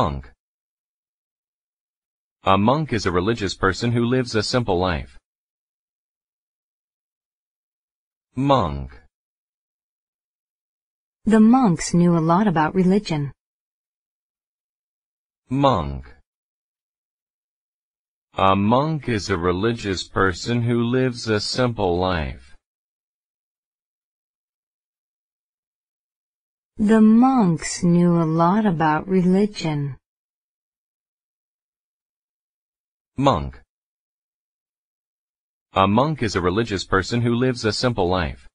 Monk A monk is a religious person who lives a simple life. Monk The monks knew a lot about religion. Monk A monk is a religious person who lives a simple life. The monks knew a lot about religion. Monk A monk is a religious person who lives a simple life.